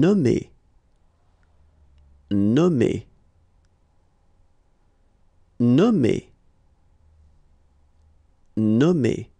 nommer, nommer, nommer, nommer.